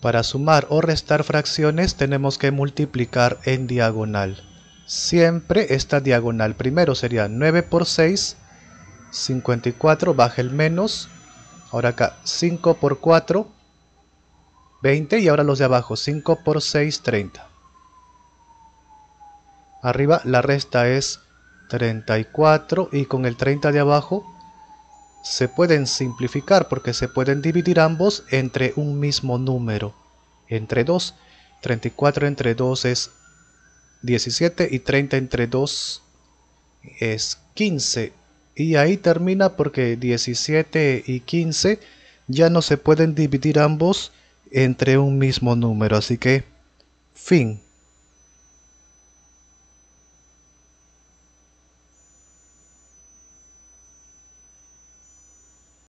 Para sumar o restar fracciones tenemos que multiplicar en diagonal. Siempre esta diagonal primero sería 9 por 6, 54, baja el menos. Ahora acá 5 por 4, 20 y ahora los de abajo 5 por 6, 30. Arriba la resta es 34 y con el 30 de abajo se pueden simplificar porque se pueden dividir ambos entre un mismo número, entre 2. 34 entre 2 es 17 y 30 entre 2 es 15. Y ahí termina porque 17 y 15 ya no se pueden dividir ambos entre un mismo número, así que fin.